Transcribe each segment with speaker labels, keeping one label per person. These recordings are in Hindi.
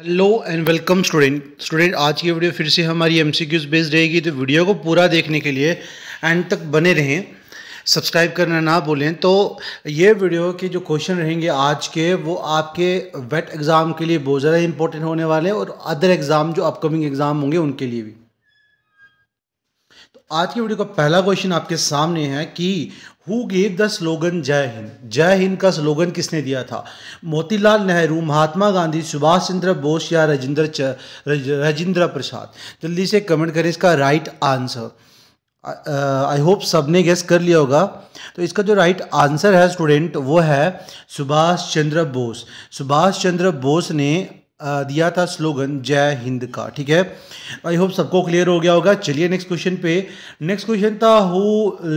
Speaker 1: hello and welcome student student आज की वीडियो फिर से हमारी एम सी क्यूज़ बेस्ड रहेगी तो वीडियो को पूरा देखने के लिए एंड तक बने रहें सब्सक्राइब करना ना भूलें तो ये वीडियो के जो क्वेश्चन रहेंगे आज के वो आपके वेट एग्ज़ाम के लिए बहुत ज़्यादा इंपॉर्टेंट होने वाले हैं और अदर एग्ज़ाम जो अपकमिंग एग्ज़ाम होंगे उनके लिए भी तो आज की वीडियो का पहला क्वेश्चन आपके सामने है कि हु गेव द स्लोगन जय हिंद जय हिंद का स्लोगन किसने दिया था मोतीलाल नेहरू महात्मा गांधी सुभाष चंद्र बोस या राजेंद्र रज, राजेंद्र प्रसाद जल्दी से कमेंट करें इसका राइट आंसर आई होप सब ने गेस कर लिया होगा तो इसका जो राइट आंसर है स्टूडेंट वो है सुभाष चंद्र बोस सुभाष चंद्र बोस ने दिया था स्लोगन जय हिंद का ठीक है आई होप सबको क्लियर हो गया होगा चलिए नेक्स्ट क्वेश्चन पे नेक्स्ट क्वेश्चन था who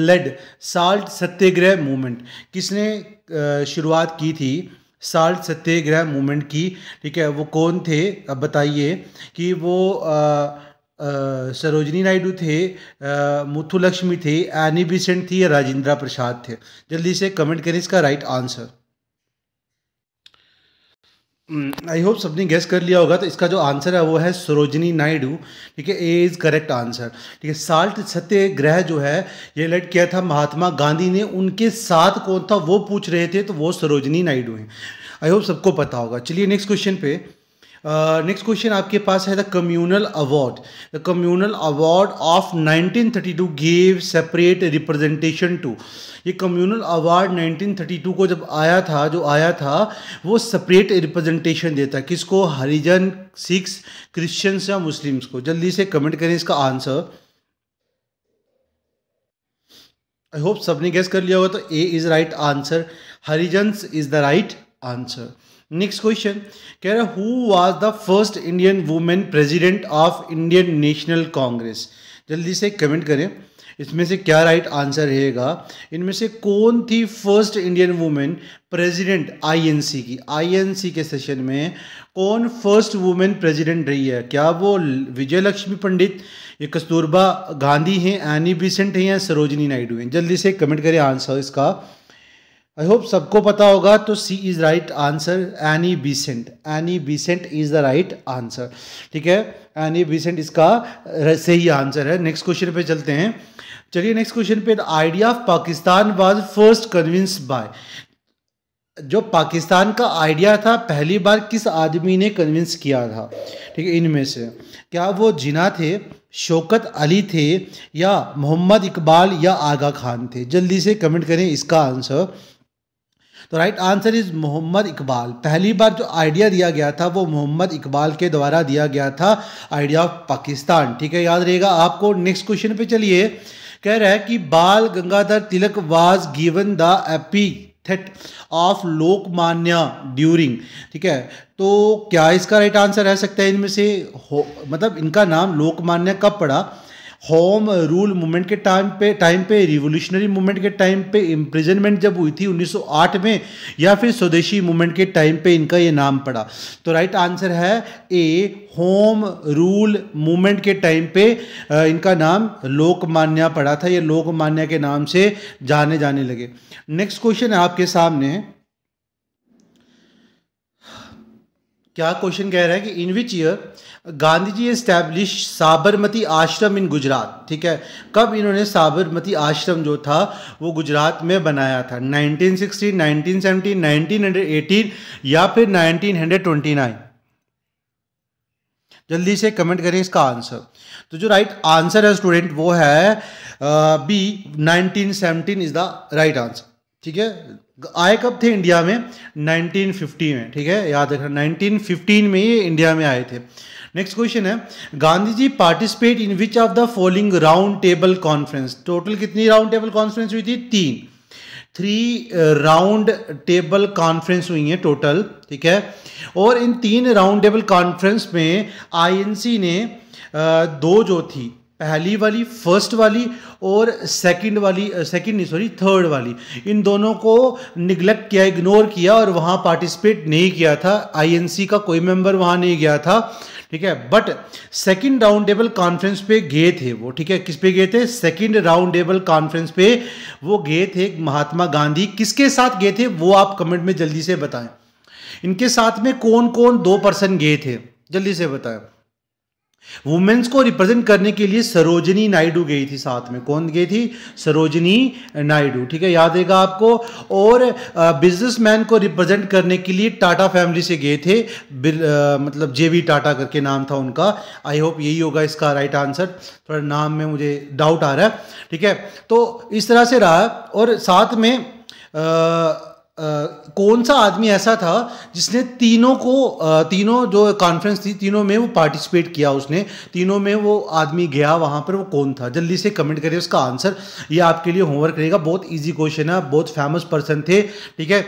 Speaker 1: led salt Satyagraha movement किसने शुरुआत की थी साल्ट सत्याग्रह मूवमेंट की ठीक है वो कौन थे अब बताइए कि वो आ, आ, सरोजनी नायडू थे मुथु लक्ष्मी थे एनी बिसेंट थी या राजेंद्रा प्रसाद थे जल्दी से कमेंट करें इसका right answer I mm, hope सबने गेस कर लिया होगा तो इसका जो आंसर है वो है सरोजनी नायडू ठीक है ए इज़ करेक्ट आंसर ठीक है साल्ट सत्याग्रह जो है ये लेट किया था महात्मा गांधी ने उनके साथ कौन था वो पूछ रहे थे तो वो सरोजनी नायडू हैं आई होप सबको पता होगा चलिए नेक्स्ट क्वेश्चन पे नेक्स्ट uh, क्वेश्चन आपके पास है the communal award the communal award of 1932 gave separate representation to ये कम्युनल अवार्ड 1932 को जब आया था जो आया था वो सेपरेट रिप्रेजेंटेशन देता किसको हरिजन सिख्स क्रिश्चियंस या मुस्लिम्स को जल्दी से कमेंट करें इसका आंसर आई होप सबने गेस कर लिया होगा तो A is right answer Harijans is the right answer next question कह रहा who was the first Indian women president of Indian National Congress जल्दी से कमेंट करें इसमें से क्या राइट आंसर रहेगा इनमें से कौन थी first Indian women president INC की आईएनसी के सेशन में कौन फर्स्ट वुमेन प्रेसिडेंट रही है क्या वो विजय लक्ष्मी पंडित ये कस्तूरबा गांधी हैं एनी बिसेंट हैं या सरोजनी नायडू हैं जल्दी से कमेंट करें आंसर इसका आई होप सबको पता होगा तो C is right answer Annie Besant Annie Besant is the right answer ठीक है एनी बीसेंट इसका सही आंसर है नेक्स्ट क्वेश्चन पे चलते हैं चलिए नेक्स्ट क्वेश्चन पे the idea of Pakistan was first convince by जो पाकिस्तान का आइडिया था पहली बार किस आदमी ने कन्विंस किया था ठीक है इनमें से क्या वो जिना थे शौकत अली थे या मोहम्मद इकबाल या आगा खान थे जल्दी से कमेंट करें इसका आंसर तो right answer is Mohammad Iqbal पहली बार जो आइडिया दिया गया था वो मोहम्मद इकबाल के द्वारा दिया गया था आइडिया ऑफ पाकिस्तान ठीक है याद रहेगा आपको नेक्स्ट क्वेश्चन पे चलिए कह रहा है कि Bal Gangadhar Tilak was given the थेट ऑफ लोकमान्य ड्यूरिंग ठीक है तो क्या इसका राइट आंसर रह सकता है इनमें से हो मतलब इनका नाम लोकमान्य कब पड़ा होम रूल मूवमेंट के टाइम पे टाइम पे रिवोल्यूशनरी मूवमेंट के टाइम पे इम्प्रिजनमेंट जब हुई थी 1908 में या फिर स्वदेशी मूवमेंट के टाइम पे इनका ये नाम पड़ा तो राइट आंसर है ए होम रूल मूवमेंट के टाइम पे इनका नाम लोकमान्या पड़ा था ये लोकमान्या के नाम से जाने जाने लगे नेक्स्ट क्वेश्चन है आपके सामने क्या क्वेश्चन कह रहा है कि in which year Gandhi ji establish Sabarmati Ashram in Gujarat ठीक है कब इन्होंने साबरमती आश्रम जो था वो गुजरात में बनाया था 1960, 1970, 1918 या फिर 1929 जल्दी से कमेंट करें इसका आंसर तो जो राइट आंसर है स्टूडेंट वो है B 1917 is the right answer ठीक है आए कब थे इंडिया में 1950 में ठीक है याद रखना 1915 में ये इंडिया में आए थे नेक्स्ट क्वेश्चन है Gandhi ji participate in which of the following round table conference total कितनी राउंड टेबल कॉन्फ्रेंस हुई थी तीन थ्री राउंड टेबल कॉन्फ्रेंस हुई है टोटल ठीक है और इन तीन राउंड टेबल कॉन्फ्रेंस में आईएनसी ने uh, दो जो थी पहली वाली फर्स्ट वाली और सेकंड वाली सेकंड नहीं सॉरी थर्ड वाली इन दोनों को निगलेक्ट किया इग्नोर किया और वहाँ पार्टिसिपेट नहीं किया था आईएनसी का कोई मेंबर वहाँ नहीं गया था ठीक है but second round table conference पे गए थे वो ठीक है किस पे गए थे सेकंड राउंड टेबल कॉन्फ्रेंस पे वो गए थे महात्मा गांधी किसके साथ गए थे वो आप कमेंट में जल्दी से बताएं इनके साथ में कौन कौन दो पर्सन गए थे जल्दी से बताएं वुमेन्स को रिप्रेजेंट करने के लिए सरोजनी नायडू गई थी साथ में कौन गई थी सरोजनी नायडू ठीक है याद रहेगा आपको और बिजनेसमैन को रिप्रेजेंट करने के लिए टाटा फैमिली से गए थे आ, मतलब जेवी टाटा करके नाम था उनका आई होप यही होगा इसका राइट आंसर थोड़ा नाम में मुझे डाउट आ रहा है ठीक है तो इस तरह से रहा और साथ में आ, आ, कौन सा आदमी ऐसा था जिसने तीनों को आ, तीनों जो कॉन्फ्रेंस थी तीनों में वो पार्टिसिपेट किया उसने तीनों में वो आदमी गया वहाँ पर वो कौन था जल्दी से कमेंट करिए उसका आंसर ये आपके लिए होमवर्क रहेगा बहुत इजी क्वेश्चन है बहुत फेमस पर्सन थे ठीक है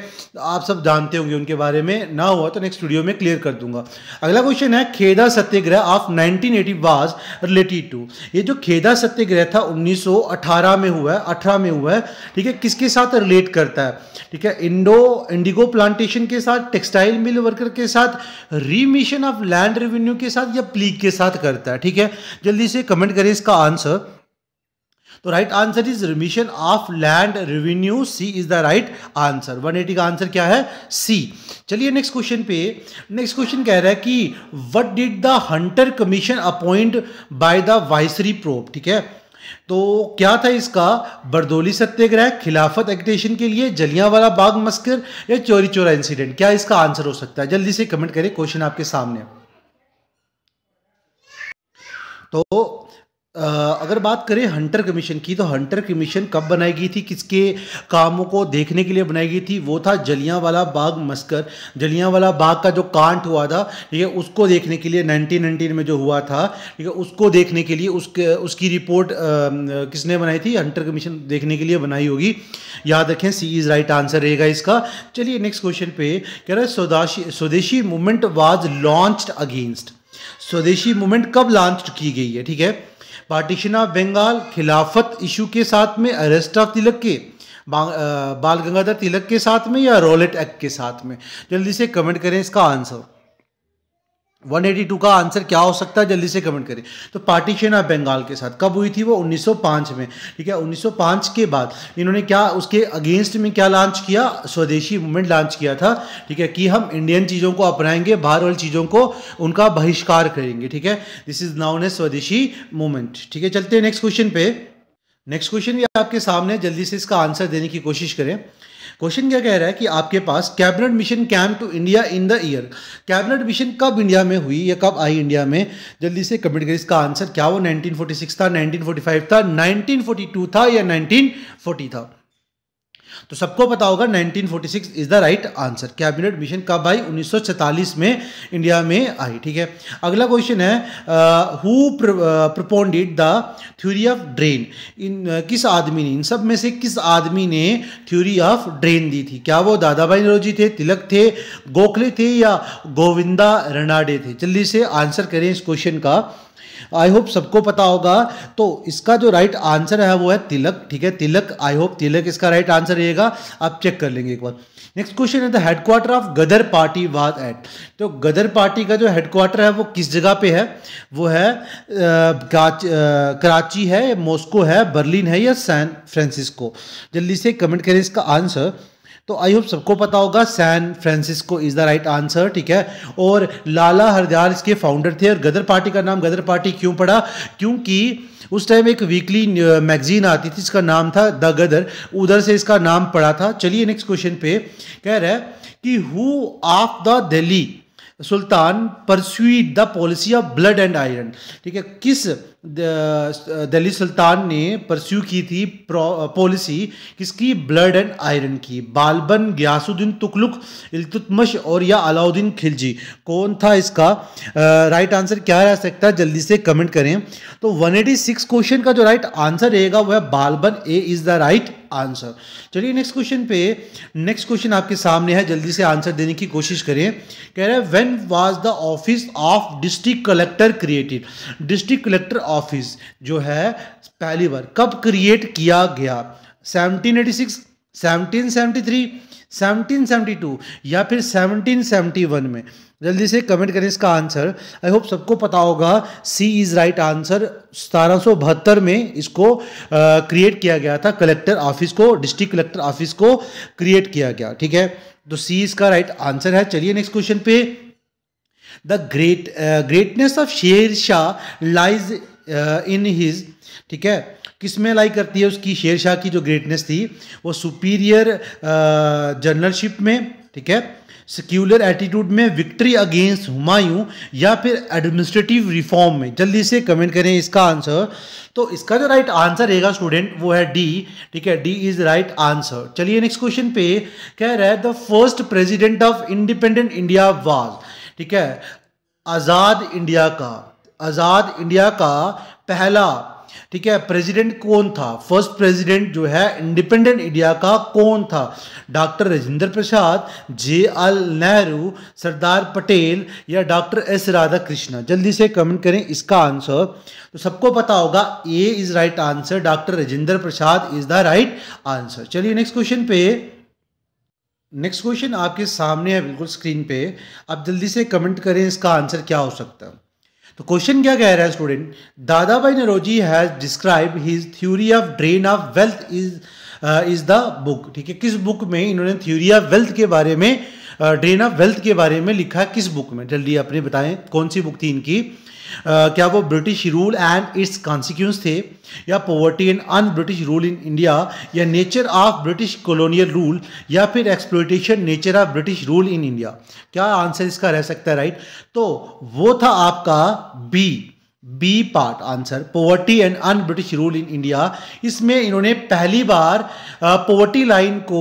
Speaker 1: आप सब जानते होंगे उनके बारे में ना हुआ तो नेक्स्ट वीडियो में क्लियर कर दूंगा अगला क्वेश्चन है Kheda Satyagraha of nineteen eighty was related to ये जो खेदा सत्याग्रह था उन्नीस में हुआ है अठारह में हुआ है ठीक है किसके साथ रिलेट करता है ठीक है इन इंडो इंडिगो प्लांटेशन के साथ टेक्सटाइल मिल वर्कर के साथ रीमिशन ऑफ लैंड रेवेन्यू के साथ या प्लीग के साथ करता है ठीक है जल्दी से कमेंट करें इसका आंसर तो right answer is remission of land revenue C is the right answer 180 का आंसर क्या है सी चलिए नेक्स्ट क्वेश्चन पे नेक्स्ट क्वेश्चन कह रहा है कि what did the Hunter commission appoint by the viceroy प्रोप ठीक है तो क्या था इसका बरदोली सत्याग्रह खिलाफत एक्टेशन के लिए जलियांवाला बाग मस्कर या चोरी चोरा इंसिडेंट क्या इसका आंसर हो सकता है जल्दी से कमेंट करें क्वेश्चन आपके सामने तो अगर बात करें हंटर कमीशन की तो हंटर कमीशन कब बनाई गई थी किसके कामों को देखने के लिए बनाई गई थी वो था जलियांवाला बाग मस्कर जलियांवाला बाग का जो कांट हुआ था ठीक है उसको देखने के लिए 1919 में जो हुआ था ठीक है उसको देखने के लिए उसके उसकी रिपोर्ट आ, किसने बनाई थी हंटर कमीशन देखने के लिए बनाई होगी याद रखें सी इज़ राइट आंसर रहेगा इसका चलिए नेक्स्ट क्वेश्चन पे कह रहा है Swadeshi Swadeshi movement was launched against Swadeshi movement कब लॉन्च की गई है ठीक है पार्टीशन ऑफ बंगाल खिलाफत इशू के साथ में अरेस्ट ऑफ तिलक के बाल गंगाधर तिलक के साथ में या रोलेट एक्ट के साथ में जल्दी से कमेंट करें इसका आंसर 182 का आंसर क्या हो सकता है जल्दी से कमेंट करें तो पार्टीशन ऑफ बंगाल के साथ कब हुई थी वो 1905 में ठीक है 1905 के बाद इन्होंने क्या उसके अगेंस्ट में क्या लॉन्च किया स्वदेशी मूवमेंट लॉन्च किया था ठीक है कि हम इंडियन चीज़ों को अपनाएंगे बाहर वाली चीज़ों को उनका बहिष्कार करेंगे ठीक है दिस इज नाउन ए स्वदेशी मूवमेंट ठीक है चलते हैं नेक्स्ट क्वेश्चन पे नेक्स्ट क्वेश्चन ये आपके सामने जल्दी से इसका आंसर देने की कोशिश करें क्वेश्चन क्या कह रहा है कि आपके पास cabinet mission came to India in the year cabinet mission कब इंडिया में हुई या कब आई इंडिया में जल्दी से कमेंट करिए इसका आंसर क्या वो 1946 था 1945 था 1942 था या 1940 था तो सबको पता होगा 1946 is the right answer cabinet mission कब आई 1947 में इंडिया में आई ठीक है अगला क्वेश्चन है who propounded the theory of drain इन किस आदमी ने इन सब में से किस आदमी ने थ्योरी ऑफ ड्रेन दी थी क्या वो दादा भाई नरोजी थे तिलक थे गोखले थे या गोविंदा रनाडे थे जल्दी से आंसर करें इस क्वेश्चन का आई होप सबको पता होगा तो इसका जो राइट right आंसर है वो है तिलक ठीक है तिलक आई होप तिलक इसका राइट right आंसर रहेगा आप चेक कर लेंगे एक बार नेक्स्ट क्वेश्चन है the headquarter of Ghadar party was at तो गदर पार्टी का जो हेडक्वार्टर है वो किस जगह पे है वो है आ, आ, कराची है मॉस्को है बर्लिन है या सैन फ्रांसिस्को जल्दी से कमेंट करें इसका आंसर तो आई होप सबको पता होगा San Francisco is the right answer ठीक है और लाला हरदयाल इसके फाउंडर थे और गदर पार्टी का नाम गदर पार्टी क्यों पड़ा क्योंकि उस टाइम एक वीकली मैगजीन uh, आती थी इसका नाम था द गदर उधर से इसका नाम पड़ा था चलिए नेक्स्ट क्वेश्चन पे कह रहा है कि who of the Delhi sultan pursued the policy of blood and iron ठीक है किस दिल्ली सुल्तान ने परस्यू की थी पॉलिसी किसकी ब्लड एंड आयरन की बालबन ग्यासुद्दीन तुकलुक इल्तुतमश और या अलाउद्दीन खिलजी कौन था इसका राइट आंसर क्या रह सकता है जल्दी से कमेंट करें तो 186 क्वेश्चन का जो राइट आंसर रहेगा वह Balban A is the right answer चलिए नेक्स्ट क्वेश्चन पे नेक्स्ट क्वेश्चन आपके सामने है जल्दी से आंसर देने की कोशिश करें कह रहे हैं when was the office of district collector created district collector office जो है पहली बार कब क्रिएट किया गया 1786, 1773, 1772 या फिर 1771 में जल्दी से कमेंट करें इसका आंसर आई होप सबको पता होगा सी इज़ राइट आंसर सतारह में इसको क्रिएट uh, किया गया था कलेक्टर ऑफिस को डिस्ट्रिक्ट कलेक्टर ऑफिस को क्रिएट किया गया ठीक है तो सी इसका राइट right आंसर है चलिए नेक्स्ट क्वेश्चन पे the great greatness of Sher Shah lies in uh, his ठीक है किस में लाई करती है उसकी शेर शाह की जो ग्रेटनेस थी वो सुपीरियर जर्नलशिप uh, में ठीक है सिक्यूलर एटीट्यूड में विक्ट्री अगेंस्ट हुमायूं या फिर एडमिनिस्ट्रेटिव रिफॉर्म में जल्दी से कमेंट करें इसका आंसर तो इसका जो राइट आंसर रहेगा स्टूडेंट वो है डी ठीक है डी इज राइट आंसर चलिए नेक्स्ट क्वेश्चन पे कह रहा है the first president of independent India was ठीक है आज़ाद इंडिया का आज़ाद इंडिया का पहला ठीक है प्रेसिडेंट कौन था फर्स्ट प्रेसिडेंट जो है इंडिपेंडेंट इंडिया का कौन था doctor Rajendra Prasad J L Nehru Sardar Patel या डॉक्टर एस राधा कृष्णा जल्दी से कमेंट करें इसका आंसर तो सबको पता होगा A is right answer doctor Rajendra Prasad is the right answer चलिए नेक्स्ट क्वेश्चन पे नेक्स्ट क्वेश्चन आपके सामने है बिल्कुल स्क्रीन पे आप जल्दी से कमेंट करें इसका आंसर क्या हो सकता है तो क्वेश्चन क्या कह रहा है student Dadabhai Naoroji has describe his theory of drain of wealth is is the book ठीक है किस बुक में इन्होंने थ्योरी ऑफ वेल्थ के बारे में ड्रेन ऑफ वेल्थ के बारे में लिखा किस बुक में जल्दी अपने बताएं कौन सी बुक थी इनकी क्या वो British rule and its consequence थे या poverty and un British rule in India या nature of British colonial rule या फिर exploitation nature of British rule in India क्या आंसर इसका रह सकता है राइट तो वो था आपका B B part answer poverty and un British rule in India इसमें इन्होंने पहली बार पोवर्टी लाइन को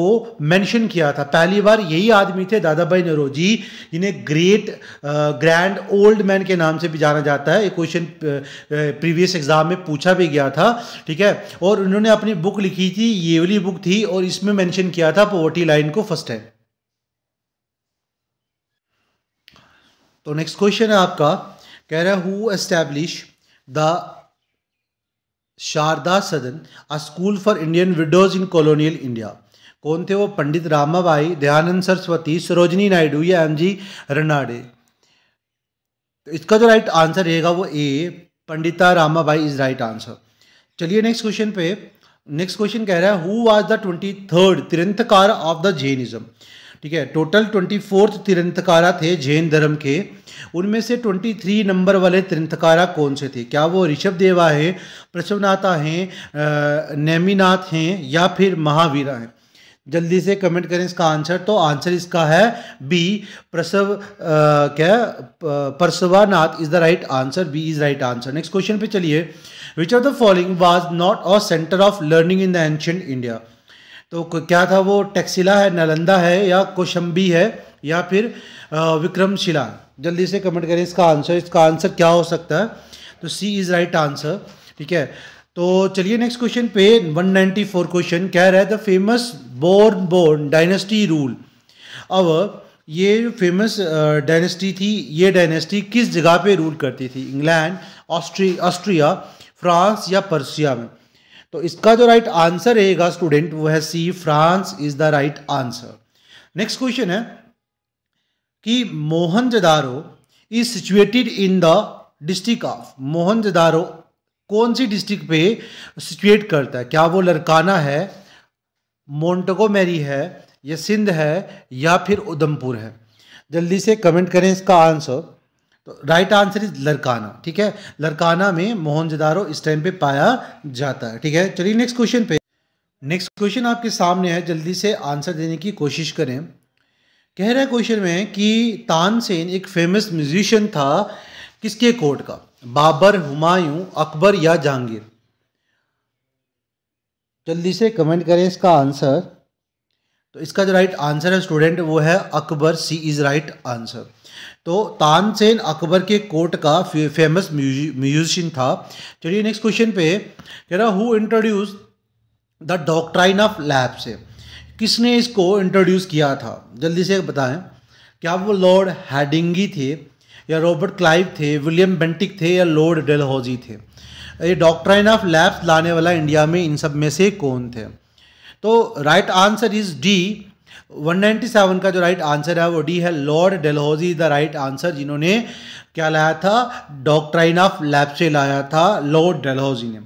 Speaker 1: मेंशन किया था पहली बार यही आदमी थे दादा भाई नरोजी जिन्हें ग्रेट ग्रैंड ओल्ड मैन के नाम से भी जाना जाता है ये क्वेश्चन प्रीवियस एग्जाम में पूछा भी गया था ठीक है और उन्होंने अपनी बुक लिखी थी ये वाली बुक थी और इसमें मैंशन किया था पोवर्टी लाइन को फर्स्ट टाइम तो नेक्स्ट क्वेश्चन है आपका कह रहा है who establish the Sharda Sadan a school for Indian widows in colonial India कौन थे वो पंडित रामाबाई दयानंद सरस्वती सरोजनी नायडू या एम जी रनाडे तो इसका जो राइट आंसर रहेगा वो A Pandita Ramabai is right answer चलिए नेक्स्ट क्वेश्चन पे नेक्स्ट क्वेश्चन कह रहा है who was the twenty third tirthankar of the Jainism ठीक है टोटल ट्वेंटी फोर्थ तीर्थकारा थे जैन धर्म के उनमें से ट्वेंटी थ्री नंबर वाले तीर्थकारा कौन से थे क्या वो ऋषभ देवा है प्रसवनाथा हैं नैमीनाथ हैं या फिर महावीरा हैं जल्दी से कमेंट करें इसका आंसर तो आंसर इसका है बी प्रसव क्या Parshvanath is the right answer B is right answer next question पे चलिए which are the following was not a centre of learning in the ancient India तो क्या था वो टैक्सिला है नालंदा है या कोशंबी है या फिर विक्रमशिला जल्दी से कमेंट करें इसका आंसर इसका आंसर क्या हो सकता है तो सी इज़ राइट आंसर ठीक है तो चलिए नेक्स्ट क्वेश्चन पे 194 क्वेश्चन कह रहा है the famous Bourbon Bourbon dynasty rule अब ये जो फेमस डायनेस्टी थी ये डायनेस्टी किस जगह पे रूल करती थी इंग्लैंड ऑस्ट्री ऑस्ट्रिया फ्रांस या पर्सिया में तो इसका जो राइट आंसर रहेगा स्टूडेंट वो है C France is the right answer next question है कि Mohenjodaro is situated in the district of Mohenjodaro कौन सी डिस्ट्रिक्ट पे सिचुएट करता है क्या वो लड़काना है मोन्टगो है या सिंध है या फिर उधमपुर है जल्दी से कमेंट करें इसका answer right answer is Larkana ठीक है लरकाना में मोहनजदारो इस टाइम पे पाया जाता है ठीक है चलिए नेक्स्ट क्वेश्चन पे नेक्स्ट क्वेश्चन आपके सामने है जल्दी से आंसर देने की कोशिश करें कह रहा है क्वेश्चन में कि तानसेन एक फेमस म्यूजिशियन था किसके कोर्ट का बाबर हुमायूं अकबर या जहांगीर जल्दी से कमेंट करें इसका आंसर तो इसका जो राइट आंसर है स्टूडेंट वो है Akbar C is right answer तो तानसेन अकबर के कोर्ट का फे, फेमस म्यूजिशियन था चलिए नेक्स्ट क्वेश्चन पे कह रहा who introduce the doctrine of lapse से किसने इसको इंट्रोड्यूस किया था जल्दी से बताएं क्या वो लॉर्ड हैडिंगी थे या रॉबर्ट क्लाइव थे विलियम बेंटिक थे या लॉर्ड डेलहौजी थे ये डॉक्ट्राइन ऑफ लैब्स लाने वाला इंडिया में इन सब में से कौन थे तो राइट आंसर इज डी 197 का जो राइट आंसर है वो डी है Lord Dalhousie the right answer जिन्होंने क्या लाया था डॉक्ट्राइन ऑफ लैब से लाया था लॉर्ड डेलहोजी ने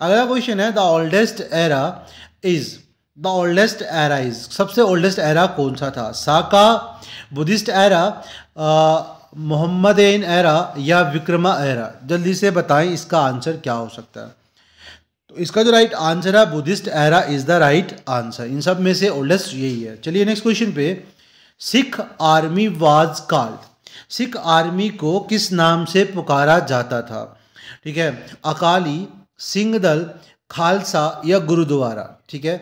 Speaker 1: अगला क्वेश्चन है the oldest era is the oldest era is सबसे ओल्डेस्ट एरा कौन सा था Saka Buddhist era Mohammad era या विक्रमा एरा जल्दी से बताएं इसका आंसर क्या हो सकता है इसका जो राइट आंसर है Buddhist era is the right answer इन सब में से ओल्डेस्ट यही है चलिए नेक्स्ट क्वेश्चन पे Sikh army was called Sikh army को किस नाम से पुकारा जाता था ठीक है अकाली सिंह दल खालसा या गुरुद्वारा ठीक है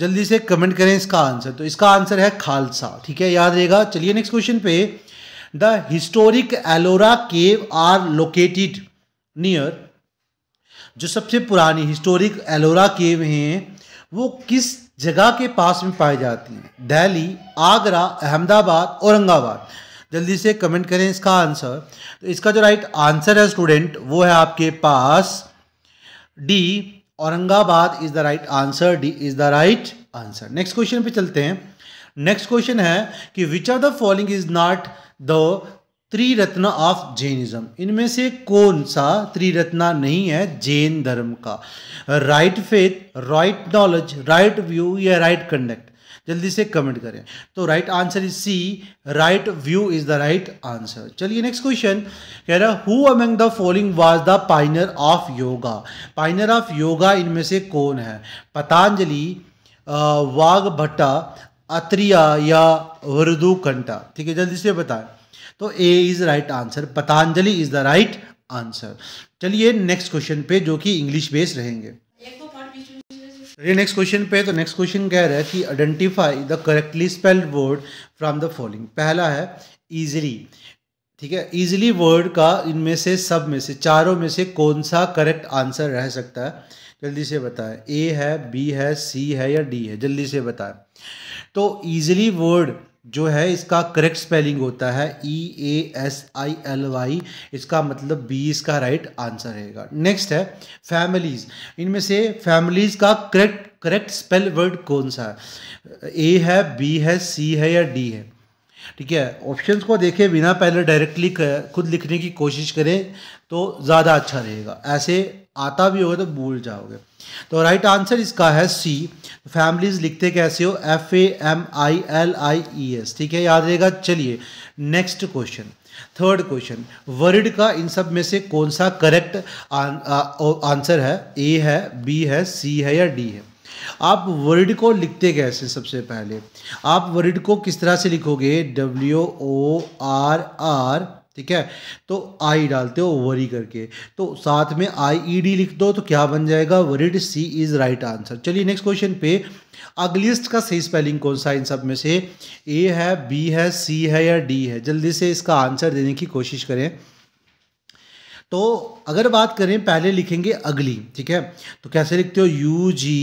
Speaker 1: जल्दी से कमेंट करें इसका आंसर तो इसका आंसर है खालसा ठीक है याद रहेगा चलिए नेक्स्ट क्वेश्चन पे the historic Ellora cave are located near जो सबसे पुरानी हिस्टोरिक एलोरा केव हैं वो किस जगह के पास में पाई जाती हैं दिल्ली आगरा अहमदाबाद औरंगाबाद जल्दी से कमेंट करें इसका आंसर तो इसका जो राइट आंसर है स्टूडेंट वो है आपके पास D Aurangabad is the right answer D is the right answer next question पे चलते हैं नेक्स्ट क्वेश्चन है कि which are the following is not the triratna of Jainism इनमें से कौन सा त्रिरत्ना नहीं है जैन धर्म का right faith right knowledge right view या राइट कंडक्ट जल्दी से कमेंट करें तो right answer is C right view is the right answer चलिए नेक्स्ट क्वेश्चन कह रहा who among the following was the pioneer of yoga pioneer of yoga इनमें से कौन है पतंजलि वाघ भट्टा अत्रिया या वरदू कंटा ठीक है जल्दी से बताएं तो A is right answer Patanjali is the right answer चलिए नेक्स्ट क्वेश्चन पे जो कि इंग्लिश बेस्ड रहेंगे चलिए नेक्स्ट क्वेश्चन पे तो नेक्स्ट क्वेश्चन कह रहा है कि identify the correctly spelled word from the following पहला है ईजिली ठीक है इजिली वर्ड का इनमें से सब में से चारों में से कौन सा करेक्ट आंसर रह सकता है जल्दी से बताएं ए है बी है सी है या डी है जल्दी से बताएं तो ईजिली वर्ड जो है इसका करेक्ट स्पेलिंग होता है E A S I L Y इसका मतलब बी इसका राइट आंसर रहेगा नेक्स्ट है फैमिलीज़ इनमें से फैमिलीज़ का करेक्ट करेक्ट स्पेल वर्ड कौन सा है ए है बी है सी है या डी है ठीक है ऑप्शंस को देखे बिना पहले डायरेक्टली खुद लिखने की कोशिश करें तो ज़्यादा अच्छा रहेगा ऐसे आता भी होगा तो भूल जाओगे तो राइट आंसर इसका है सी फैमिलीज लिखते कैसे हो F A M I L I E S ठीक है याद रहेगा चलिए next question third question word का इन सब में से कौन सा करेक्ट आंसर है ए है बी है सी है या डी है आप वर्ड को लिखते कैसे सबसे पहले आप वर्ड को किस तरह से लिखोगे डब्ल्यू ओ आर आर ठीक है तो आई डालते हो वरी करके तो साथ में आई ई डी लिख दो तो क्या बन जाएगा worried C is right answer चलिए नेक्स्ट क्वेश्चन पे अगलिस्ट का सही स्पेलिंग कौन सा इन सब में से ए है बी है सी है या डी है जल्दी से इसका आंसर देने की कोशिश करें तो अगर बात करें पहले लिखेंगे अगली ठीक है तो कैसे लिखते हो यू जी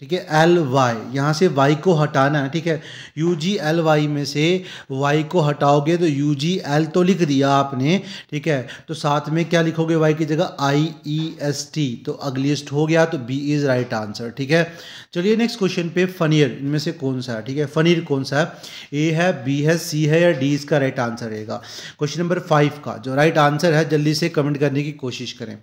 Speaker 1: ठीक है एल वाई यहाँ से वाई को हटाना है ठीक है यू जी एल वाई में से वाई को हटाओगे तो यू जी एल तो लिख दिया आपने ठीक है तो साथ में क्या लिखोगे वाई की जगह आई ई एस टी तो अगलीस्ट हो गया तो बी इज़ राइट आंसर ठीक है चलिए नेक्स्ट क्वेश्चन पे फनीर इनमें से कौन सा है ठीक है फनीर कौन सा है ए है बी है सी है या डी इसका राइट आंसर रहेगा क्वेश्चन नंबर फाइव का जो राइट आंसर है जल्दी से कमेंट करने की कोशिश करें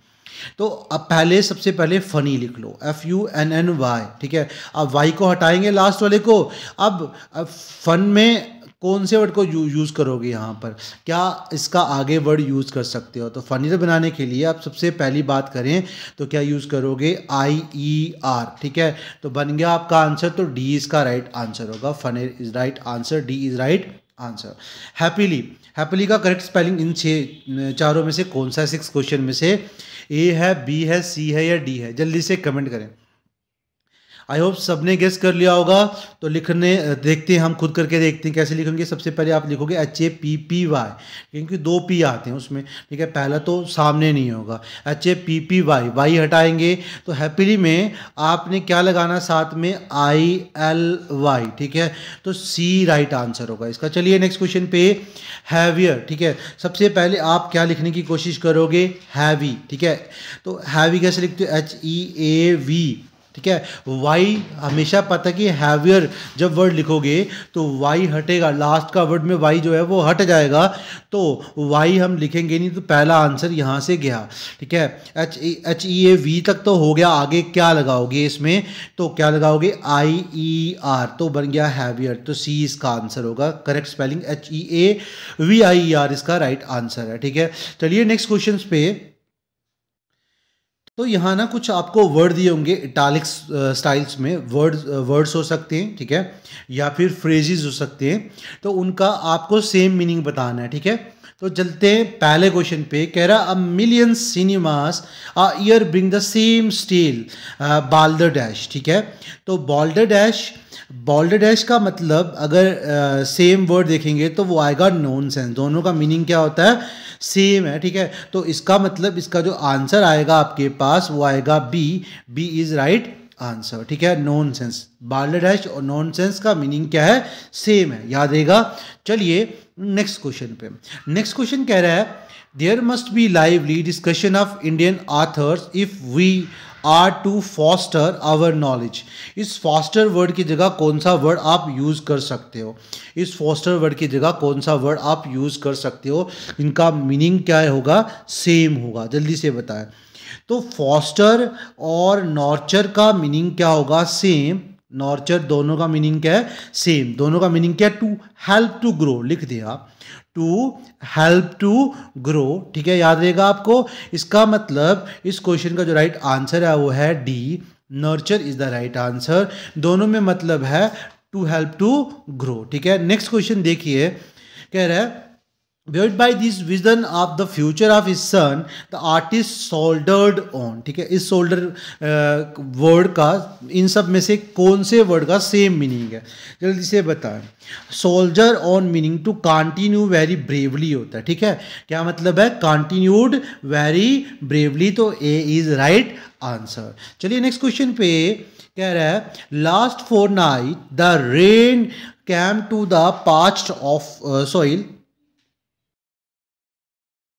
Speaker 1: तो अब पहले सबसे पहले फ़नी लिख लो F U N N Y ठीक है अब वाई को हटाएंगे लास्ट वाले को अब, फन में कौन से वर्ड को यू, यूज़ करोगे यहाँ पर क्या इसका आगे वर्ड यूज़ कर सकते हो तो फनीर तो बनाने के लिए आप सबसे पहली बात करें तो क्या यूज़ करोगे आई ई आर ठीक है तो बन गया आपका आंसर तो डी इसका राइट आंसर होगा funnier is right answer D is right answer happily happily का करेक्ट स्पेलिंग इन छः चारों में से कौन सा सिक्स क्वेश्चन में से ए है बी है सी है या डी है जल्दी से कमेंट करें आई होप सब ने गेस कर लिया होगा तो लिखने देखते हैं हम खुद करके देखते हैं कैसे लिखेंगे सबसे पहले आप लिखोगे H A P P Y क्योंकि दो पी आते हैं उसमें ठीक है पहला तो सामने नहीं होगा H A P P Y Y हटाएंगे तो हैप्पीली में आपने क्या लगाना साथ में आई एल वाई ठीक है तो सी राइट आंसर होगा इसका चलिए नेक्स्ट क्वेश्चन पे हैवियर ठीक है सबसे पहले आप क्या लिखने की कोशिश करोगे हैवी ठीक है तो हैवी कैसे लिखते हो एच ई ए वी ठीक है वाई हमेशा पता कि हैवियर जब वर्ड लिखोगे तो वाई हटेगा लास्ट का वर्ड में वाई जो है वो हट जाएगा तो वाई हम लिखेंगे नहीं तो पहला आंसर यहाँ से गया ठीक है H H E A V तक तो हो गया आगे क्या लगाओगे इसमें तो क्या लगाओगे आई ई आर तो बन गया हैवियर तो सी इसका आंसर होगा correct spelling H E A V I E R इसका राइट आंसर है ठीक है चलिए नेक्स्ट क्वेश्चन पे तो यहाँ ना कुछ आपको वर्ड दिए होंगे इटालिक्स स्टाइल्स uh, में वर्ड वर्ड्स uh, हो सकते हैं ठीक है या फिर फ्रेजेस हो सकते हैं तो उनका आपको सेम मीनिंग बताना है ठीक है तो चलते हैं पहले क्वेश्चन पे कह रहा a million cinemas a year bring the same steel bolder dash ठीक है तो बॉल्डर डैश बॉल्डर डैश का मतलब अगर सेम uh, वर्ड देखेंगे तो वो आएगा नॉन सेंस दोनों का मीनिंग क्या होता है सेम है ठीक है तो इसका मतलब इसका जो आंसर आएगा आपके पास वो आएगा B B is right answer ठीक है नॉन सेंस बाल और नॉन सेंस का मीनिंग क्या है सेम है याद रहेगा चलिए नेक्स्ट क्वेश्चन पे नेक्स्ट क्वेश्चन कह रहा है there must be lively discussion of Indian authors if we are to foster our knowledge इस फॉस्टर वर्ड की जगह कौन सा वर्ड आप यूज़ कर सकते हो इस फॉस्टर वर्ड की जगह कौन सा वर्ड आप यूज़ कर सकते हो इनका मीनिंग क्या होगा सेम होगा जल्दी से बताएं तो फॉस्टर और नॉर्चर का मीनिंग क्या होगा सेम नॉर्चर दोनों का मीनिंग क्या है सेम दोनों का मीनिंग क्या है टू हेल्प टू ग्रो लिख दिया आप टू हेल्प टू ग्रो ठीक है याद रहेगा आपको इसका मतलब इस क्वेश्चन का जो राइट आंसर है वो है D nurture is the right answer दोनों में मतलब है टू हेल्प टू ग्रो ठीक है नेक्स्ट क्वेश्चन देखिए कह रहा है Built by this vision of the future of is son the artist soldered on ठीक है इस सोल्डर वर्ड uh, का इन सब में से कौन से वर्ड का सेम मीनिंग है जल्दी से बताएं soldier on meaning to continue very bravely होता है ठीक है क्या मतलब है कॉन्टिन्यूड वेरी ब्रेवली तो ए इज राइट आंसर चलिए नेक्स्ट क्वेश्चन पे कह रहा है last fortnight the rain came to the past of soil